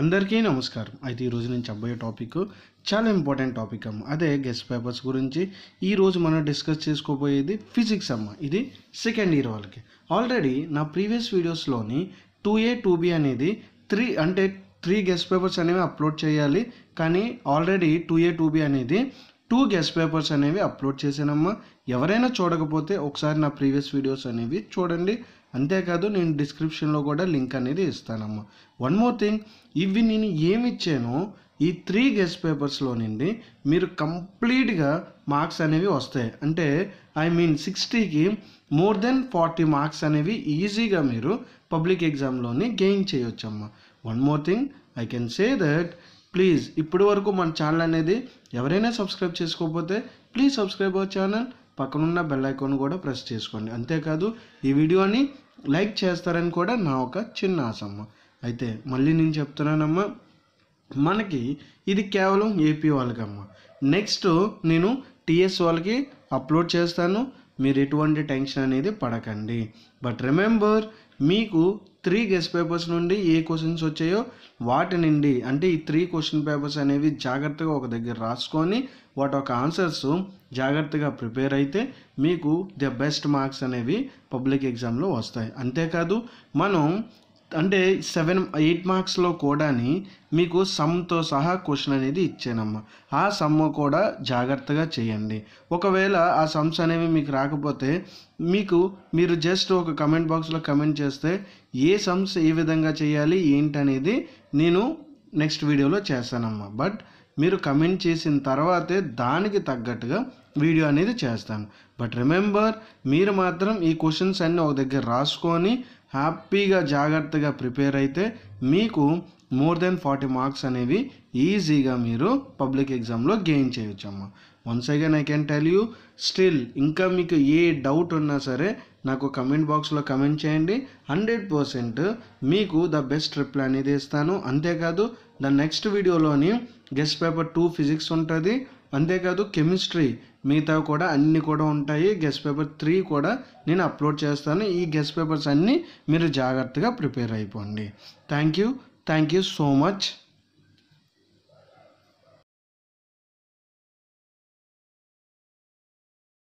అందరికీ నమస్కారం అయితే ఈరోజు నేను చెప్పబోయే టాపిక్ చాలా ఇంపార్టెంట్ టాపిక్ అమ్మ అదే గెస్ట్ పేపర్స్ గురించి ఈరోజు మనం డిస్కస్ చేసుకోబోయేది ఫిజిక్స్ అమ్మ ఇది సెకండ్ ఇయర్ వాళ్ళకి ఆల్రెడీ నా ప్రీవియస్ వీడియోస్లోని టూ ఏ టూ బి అనేది త్రీ అంటే త్రీ గెస్ట్ పేపర్స్ అనేవి అప్లోడ్ చేయాలి కానీ already two A two B అనేది టూ గెస్ట్ పేపర్స్ అనేవి అప్లోడ్ చేశానమ్మా ఎవరైనా చూడకపోతే ఒకసారి నా ప్రీవియస్ వీడియోస్ అనేవి చూడండి అంతేకాదు నేను డిస్క్రిప్షన్లో కూడా లింక్ అనేది ఇస్తానమ్మా వన్ మోర్ థింగ్ ఇవి నేను ఏమి ఇచ్చానో ఈ త్రీ గెస్ట్ పేపర్స్లో నుండి మీరు కంప్లీట్గా మార్క్స్ అనేవి వస్తాయి అంటే ఐ మీన్ సిక్స్టీకి మోర్ దెన్ ఫార్టీ మార్క్స్ అనేవి ఈజీగా మీరు పబ్లిక్ ఎగ్జామ్లోని గెయిన్ చేయొచ్చమ్మా one more thing I can say that please ఇప్పటి వరకు మన ఛానల్ అనేది ఎవరైనా సబ్స్క్రైబ్ చేసుకోకపోతే ప్లీజ్ సబ్స్క్రైబ్ అవర్ ఛానల్ పక్కనున్న బెల్ ఐకాన్ కూడా ప్రెస్ చేసుకోండి అంతేకాదు ఈ వీడియోని లైక్ చేస్తారని కూడా నా ఒక చిన్న ఆశమ్మ అయితే మళ్ళీ నేను చెప్తున్నానమ్మా మనకి ఇది కేవలం ఏపీ వాళ్ళకమ్మ నెక్స్ట్ నేను టీఎస్ వాళ్ళకి అప్లోడ్ చేస్తాను మీరు ఎటువంటి టెన్షన్ అనేది పడకండి బట్ రిమెంబర్ మీకు త్రీ గెస్ట్ పేపర్స్ నుండి ఏ క్వశ్చన్స్ వచ్చాయో వాటి నుండి అంటే ఈ త్రీ క్వశ్చన్ పేపర్స్ అనేవి జాగ్రత్తగా ఒక దగ్గర రాసుకొని వాటి యొక్క ఆన్సర్స్ జాగ్రత్తగా ప్రిపేర్ అయితే మీకు ద బెస్ట్ మార్క్స్ అనేవి పబ్లిక్ ఎగ్జామ్లో వస్తాయి అంతేకాదు మనం అంటే సెవెన్ ఎయిట్ మార్క్స్లో కూడాని మీకు సమ్తో సహా క్వశ్చన్ అనేది ఇచ్చానమ్మ ఆ సమ్ కూడా జాగ్రత్తగా చేయండి ఒకవేళ ఆ సమ్స్ అనేవి మీకు రాకపోతే మీకు మీరు జస్ట్ ఒక కమెంట్ బాక్స్లో కమెంట్ చేస్తే ఏ సమ్స్ ఏ విధంగా చేయాలి ఏంటనేది నేను నెక్స్ట్ వీడియోలో చేస్తానమ్మా బట్ మీరు కమెంట్ చేసిన తర్వాతే దానికి తగ్గట్టుగా వీడియో అనేది చేస్తాను బట్ రిమెంబర్ మీరు మాత్రం ఈ క్వశ్చన్స్ అన్నీ ఒక దగ్గర రాసుకొని హ్యాపీగా జాగ్రత్తగా ప్రిపేర్ అయితే మీకు మోర్ దెన్ ఫార్టీ మార్క్స్ అనేవి ఈజీగా మీరు పబ్లిక్ ఎగ్జామ్లో గెయిన్ అమ్మా once again I can tell you still ఇంకా మీకు ఏ డౌట్ ఉన్నా సరే నాకు కమెంట్ బాక్స్లో కమెంట్ చేయండి హండ్రెడ్ పర్సెంట్ మీకు ద బెస్ట్ రిప్లై అనేది ఇస్తాను అంతేకాదు ద నెక్స్ట్ వీడియోలోని గెస్ట్ పేపర్ టూ ఫిజిక్స్ ఉంటుంది అంతేకాదు కెమిస్ట్రీ మిగతావి కూడా అన్నీ కూడా ఉంటాయి గెస్ట్ పేపర్ త్రీ కూడా నేను అప్లోడ్ చేస్తాను ఈ గెస్ట్ పేపర్స్ అన్నీ మీరు జాగ్రత్తగా ప్రిపేర్ అయిపోండి thank you thank you so much